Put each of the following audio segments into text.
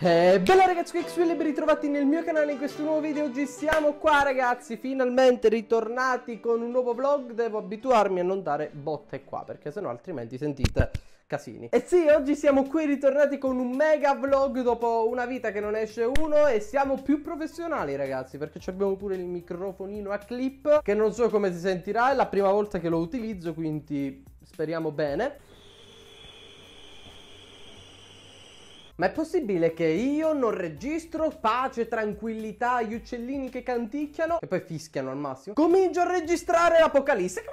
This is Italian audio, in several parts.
Eh, bella ragazzi, qui Xwell e ben ritrovati nel mio canale in questo nuovo video Oggi siamo qua ragazzi, finalmente ritornati con un nuovo vlog Devo abituarmi a non dare botte qua perché sennò altrimenti sentite casini E sì, oggi siamo qui ritornati con un mega vlog dopo una vita che non esce uno E siamo più professionali ragazzi perché abbiamo pure il microfonino a clip Che non so come si sentirà, è la prima volta che lo utilizzo quindi speriamo bene Ma è possibile che io non registro pace, tranquillità, gli uccellini che canticchiano e poi fischiano al massimo? Comincio a registrare l'apocalisse.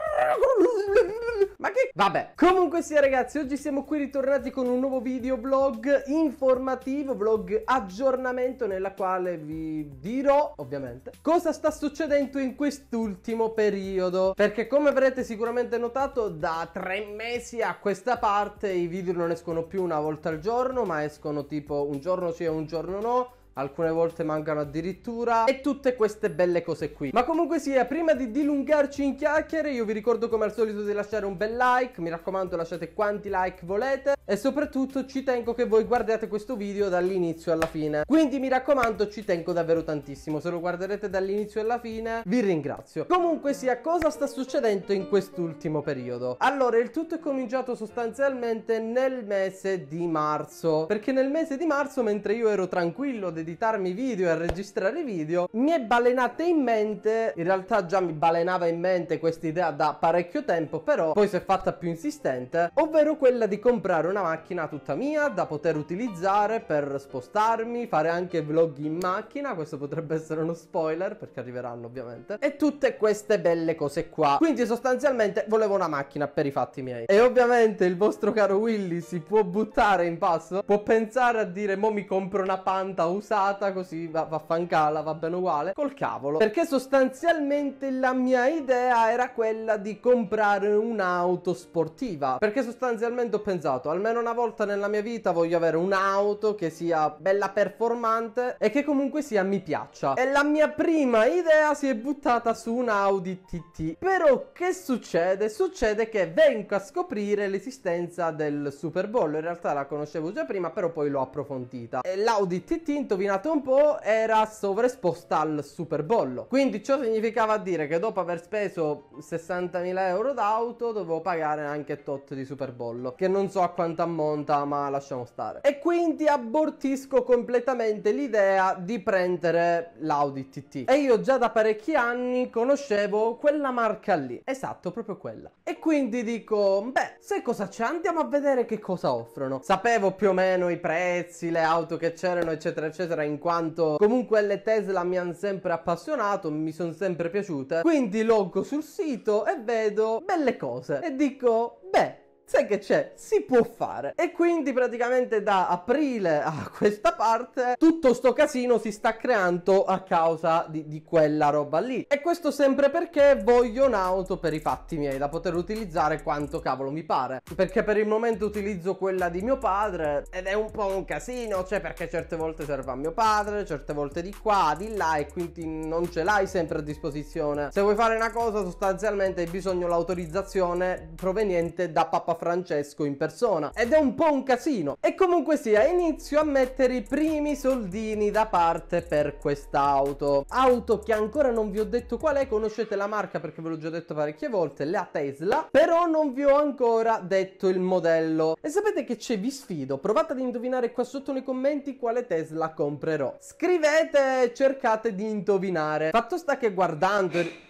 Ma che... Vabbè. Comunque sia ragazzi, oggi siamo qui ritornati con un nuovo video vlog informativo, vlog aggiornamento nella quale vi dirò, ovviamente, cosa sta succedendo in quest'ultimo periodo. Perché come avrete sicuramente notato, da tre mesi a questa parte i video non escono più una volta al giorno, ma escono sono tipo un giorno sì e un giorno no alcune volte mancano addirittura e tutte queste belle cose qui ma comunque sia prima di dilungarci in chiacchiere io vi ricordo come al solito di lasciare un bel like mi raccomando lasciate quanti like volete e soprattutto ci tengo che voi guardiate questo video dall'inizio alla fine quindi mi raccomando ci tengo davvero tantissimo se lo guarderete dall'inizio alla fine vi ringrazio comunque sia cosa sta succedendo in quest'ultimo periodo allora il tutto è cominciato sostanzialmente nel mese di marzo perché nel mese di marzo mentre io ero tranquillo editarmi video e registrare video, mi è balenata in mente, in realtà già mi balenava in mente questa idea da parecchio tempo, però poi si è fatta più insistente, ovvero quella di comprare una macchina tutta mia da poter utilizzare per spostarmi, fare anche vlog in macchina, questo potrebbe essere uno spoiler perché arriveranno ovviamente, e tutte queste belle cose qua. Quindi sostanzialmente volevo una macchina per i fatti miei. E ovviamente il vostro caro Willy si può buttare in passo, può pensare a dire mo mi compro una panta usata cazzata così va, va fancala, va bene uguale, col cavolo. Perché sostanzialmente la mia idea era quella di comprare un'auto sportiva. Perché sostanzialmente ho pensato, almeno una volta nella mia vita voglio avere un'auto che sia bella performante e che comunque sia mi piaccia. E la mia prima idea si è buttata su un Audi TT. Però che succede? Succede che vengo a scoprire l'esistenza del Super Bowl. In realtà la conoscevo già prima, però poi l'ho approfondita. E l'Audi TT, indovinate indovinato un po', era sovraesposta al superbollo. Quindi ciò significava dire che dopo aver speso 60.000 euro d'auto dovevo pagare anche tot di superbollo, che non so a quanto ammonta, ma lasciamo stare. E quindi abortisco completamente l'idea di prendere l'Audi TT. E io già da parecchi anni conoscevo quella marca lì. Esatto, proprio quella. E quindi dico, beh, sai cosa c'è? Andiamo a vedere che cosa offrono. Sapevo più o meno i prezzi, le auto che c'erano, eccetera, eccetera eccetera in quanto comunque le Tesla mi hanno sempre appassionato mi sono sempre piaciute quindi loggo sul sito e vedo belle cose e dico beh sai che c'è? Si può fare. E quindi praticamente da aprile a questa parte tutto sto casino si sta creando a causa di, di quella roba lì. E questo sempre perché voglio un'auto per i fatti miei, da poter utilizzare quanto cavolo mi pare. Perché per il momento utilizzo quella di mio padre ed è un po' un casino, cioè perché certe volte serve a mio padre, certe volte di qua, di là e quindi non ce l'hai sempre a disposizione. Se vuoi fare una cosa sostanzialmente hai bisogno l'autorizzazione proveniente da papà Francesco in persona ed è un po' un casino. E comunque sia, inizio a mettere i primi soldini da parte per quest'auto. Auto che ancora non vi ho detto qual è, conoscete la marca perché ve l'ho già detto parecchie volte, la Tesla, però non vi ho ancora detto il modello. E sapete che c'è? Vi sfido, provate ad indovinare qua sotto nei commenti quale Tesla comprerò. Scrivete e cercate di indovinare. Fatto sta che guardando...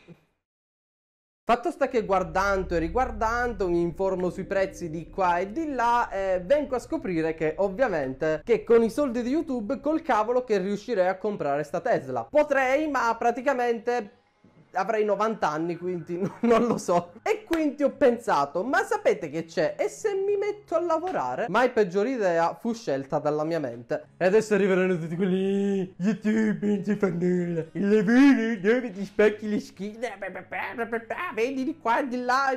Fatto sta che guardando e riguardando mi informo sui prezzi di qua e di là e eh, vengo a scoprire che ovviamente che con i soldi di YouTube col cavolo che riuscirei a comprare sta Tesla. Potrei ma praticamente avrei 90 anni, quindi non lo so. E quindi ho pensato, ma sapete che c'è? E se mi metto a lavorare? Mai peggiore idea fu scelta dalla mia mente. E adesso arriveranno tutti quelli... YouTube non si fa nulla. Il lavoro dove ti specchi le schede? Vedi di qua, di là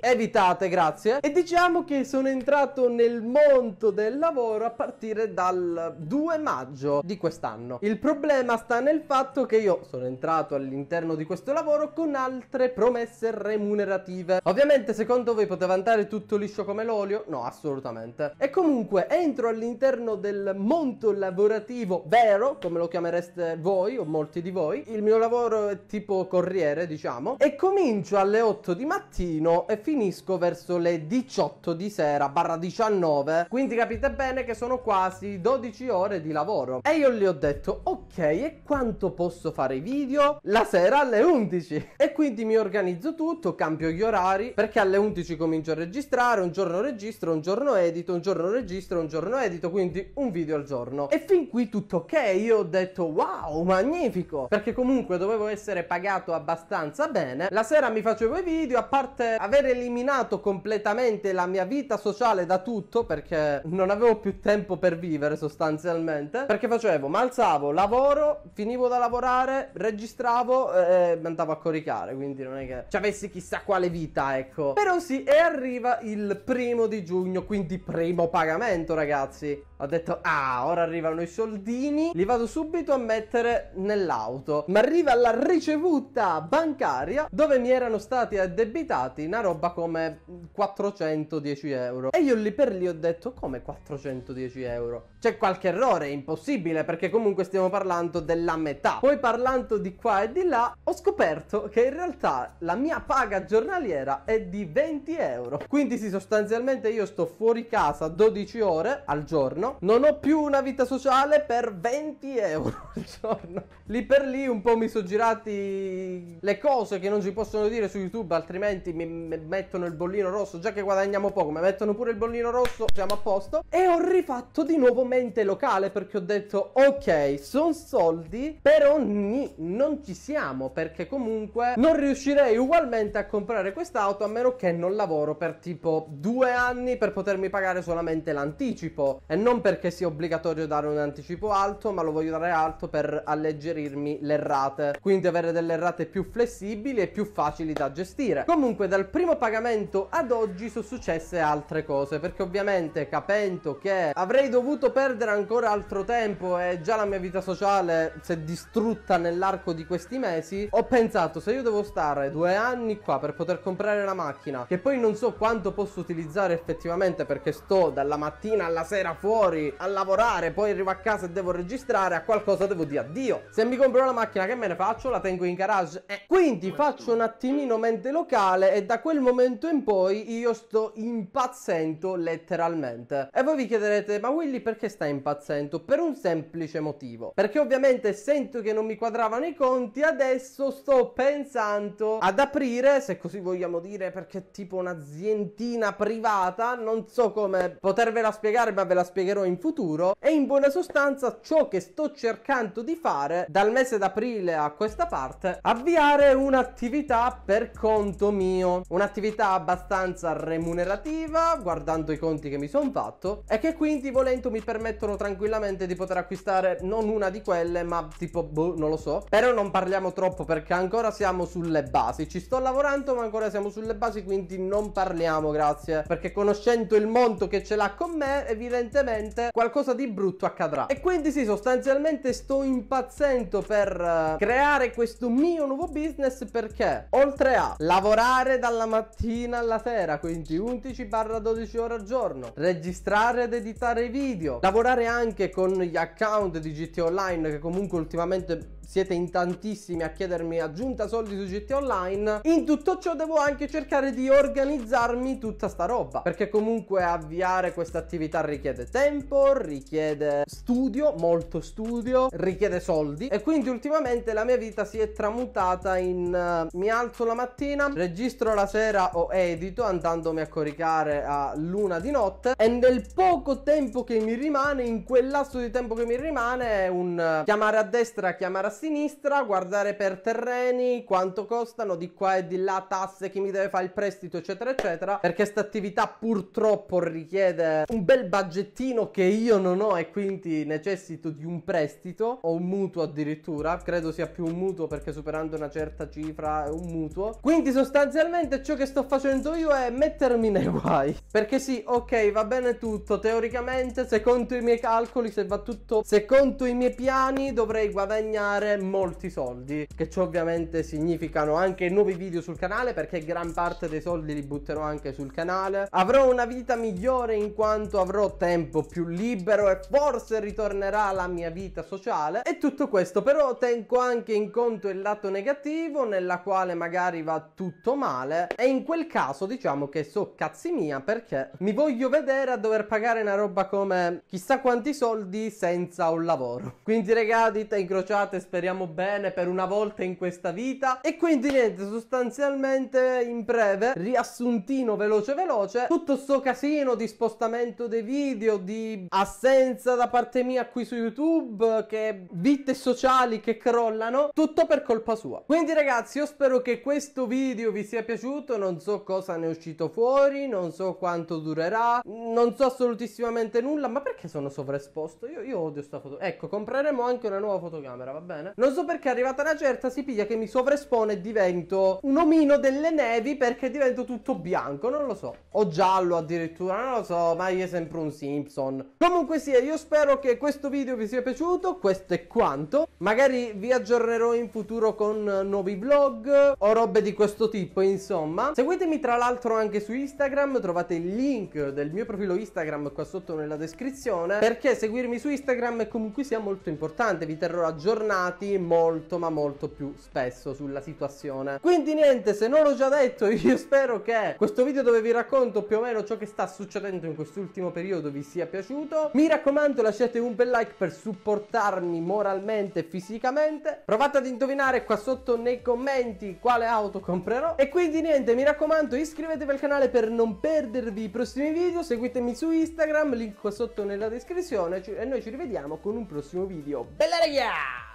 evitate, grazie. E diciamo che sono entrato nel mondo del lavoro a partire dal 2 maggio di quest'anno. Il problema sta nel fatto che io sono entrato all'interno di questo lavoro con altre promesse remunerative. Ovviamente secondo voi poteva andare tutto liscio come l'olio? No, assolutamente. E comunque entro all'interno del mondo lavorativo vero, come lo chiamereste voi o molti di voi. Il mio lavoro è tipo corriere, diciamo, e comincio alle 8 di mattino e fino finisco verso le 18 di sera barra 19 quindi capite bene che sono quasi 12 ore di lavoro e io gli ho detto ok e quanto posso fare i video la sera alle 11 e quindi mi organizzo tutto cambio gli orari perché alle 11 comincio a registrare un giorno registro un giorno edito un giorno registro un giorno edito quindi un video al giorno e fin qui tutto ok io ho detto wow magnifico perché comunque dovevo essere pagato abbastanza bene la sera mi facevo i video a parte avere il eliminato completamente la mia vita sociale da tutto perché non avevo più tempo per vivere sostanzialmente. Perché facevo? Mi alzavo, lavoro, finivo da lavorare, registravo eh, e mi andavo a coricare. Quindi non è che ci avessi chissà quale vita, ecco. Però sì, e arriva il primo di giugno, quindi primo pagamento, ragazzi. Ho detto, ah, ora arrivano i soldini, li vado subito a mettere nell'auto. Ma arriva la ricevuta bancaria dove mi erano stati addebitati una roba come 410 euro. E io lì per lì ho detto, come 410 euro? C'è qualche errore, è impossibile, perché comunque stiamo parlando della metà. Poi parlando di qua e di là, ho scoperto che in realtà la mia paga giornaliera è di 20 euro. Quindi sì, sostanzialmente io sto fuori casa 12 ore al giorno non ho più una vita sociale per 20 euro al giorno. Lì per lì un po' mi sono girati le cose che non ci possono dire su YouTube, altrimenti mi mettono il bollino rosso. Già che guadagniamo poco, mi mettono pure il bollino rosso, siamo a posto. E ho rifatto di nuovo mente locale perché ho detto, ok, sono soldi, però ni, non ci siamo perché comunque non riuscirei ugualmente a comprare quest'auto a meno che non lavoro per tipo due anni per potermi pagare solamente l'anticipo e non perché sia obbligatorio dare un anticipo alto, ma lo voglio dare alto per alleggerirmi le rate, quindi avere delle rate più flessibili e più facili da gestire. Comunque dal primo pagamento ad oggi sono successe altre cose, perché ovviamente capendo che avrei dovuto perdere ancora altro tempo e già la mia vita sociale si è distrutta nell'arco di questi mesi, ho pensato se io devo stare due anni qua per poter comprare la macchina, che poi non so quanto posso utilizzare effettivamente perché sto dalla mattina alla sera fuori, fuori a lavorare, poi arrivo a casa e devo registrare, a qualcosa devo dire addio. Se mi compro la macchina, che me ne faccio? La tengo in garage? Eh. Quindi faccio un attimino mente locale e da quel momento in poi io sto impazzendo letteralmente. E voi vi chiederete, ma Willy perché sta impazzendo? Per un semplice motivo. Perché ovviamente sento che non mi quadravano i conti, adesso sto pensando ad aprire, se così vogliamo dire, perché tipo un'azientina privata, non so come potervela spiegare, ma ve la spiegherò farò in futuro e in buona sostanza ciò che sto cercando di fare dal mese d'aprile a questa parte avviare un'attività per conto mio un'attività abbastanza remunerativa guardando i conti che mi sono fatto e che quindi volendo mi permettono tranquillamente di poter acquistare non una di quelle ma tipo boh non lo so però non parliamo troppo perché ancora siamo sulle basi ci sto lavorando ma ancora siamo sulle basi quindi non parliamo grazie perché conoscendo il monto che ce l'ha con me evidentemente sicuramente qualcosa di brutto accadrà. E quindi sì, sostanzialmente sto impazzendo per uh, creare questo mio nuovo business perché oltre a lavorare dalla mattina alla sera, quindi 11-12 ore al giorno, registrare ed editare i video, lavorare anche con gli account di GT Online che comunque ultimamente siete in tantissimi a chiedermi aggiunta soldi su GT Online, in tutto ciò devo anche cercare di organizzarmi tutta sta roba, perché comunque avviare questa attività richiede tempo tempo, richiede studio, molto studio, richiede soldi e quindi ultimamente la mia vita si è tramutata in uh, mi alzo la mattina, registro la sera o edito andandomi a coricare a luna di notte e nel poco tempo che mi rimane, in quel lasso di tempo che mi rimane, è un uh, chiamare a destra, chiamare a sinistra, guardare per terreni, quanto costano di qua e di là, tasse, chi mi deve fare il prestito, eccetera, eccetera, perché questa attività purtroppo richiede un bel budgettino bambino che io non ho e quindi necessito di un prestito o un mutuo addirittura, credo sia più un mutuo perché superando una certa cifra è un mutuo. Quindi sostanzialmente ciò che sto facendo io è mettermi nei guai. Perché sì, ok, va bene tutto, teoricamente secondo i miei calcoli, se va tutto secondo i miei piani dovrei guadagnare molti soldi, che ciò ovviamente significano anche nuovi video sul canale perché gran parte dei soldi li butterò anche sul canale. Avrò una vita migliore in quanto avrò tempo più libero e forse ritornerà la mia vita sociale e tutto questo però tengo anche in conto il lato negativo nella quale magari va tutto male e in quel caso diciamo che so cazzi mia perché mi voglio vedere a dover pagare una roba come chissà quanti soldi senza un lavoro quindi regà dita incrociate speriamo bene per una volta in questa vita e quindi niente sostanzialmente in breve riassuntino veloce veloce tutto sto casino di spostamento dei video di assenza da parte mia qui su YouTube, che vite sociali che crollano, tutto per colpa sua. Quindi ragazzi, io spero che questo video vi sia piaciuto, non so cosa ne è uscito fuori, non so quanto durerà, non so assolutissimamente nulla, ma perché sono sovraesposto? Io, io odio sta foto. Ecco, compreremo anche una nuova fotocamera, va bene? Non so perché è arrivata una certa si piglia che mi sovraespone e divento un omino delle nevi perché divento tutto bianco, non lo so. O giallo addirittura, non lo so, ma io è sempre un Simpson. Pokémon. Comunque sia, io spero che questo video vi sia piaciuto, questo è quanto. Magari vi aggiornerò in futuro con nuovi vlog o robe di questo tipo, insomma. Seguitemi tra l'altro anche su Instagram, trovate il link del mio profilo Instagram qua sotto nella descrizione, perché seguirmi su Instagram è comunque sia molto importante, vi terrò aggiornati molto ma molto più spesso sulla situazione. Quindi niente, se non l'ho già detto, io spero che questo video dove vi racconto più o meno ciò che sta succedendo in quest'ultimo periodo vi sia piaciuto piaciuto. Mi raccomando lasciate un bel like per supportarmi moralmente e fisicamente. Provate ad indovinare qua sotto nei commenti quale auto comprerò. E quindi niente, mi raccomando iscrivetevi al canale per non perdervi i prossimi video. Seguitemi su Instagram, link qua sotto nella descrizione. E noi ci rivediamo con un prossimo video. Bella regia!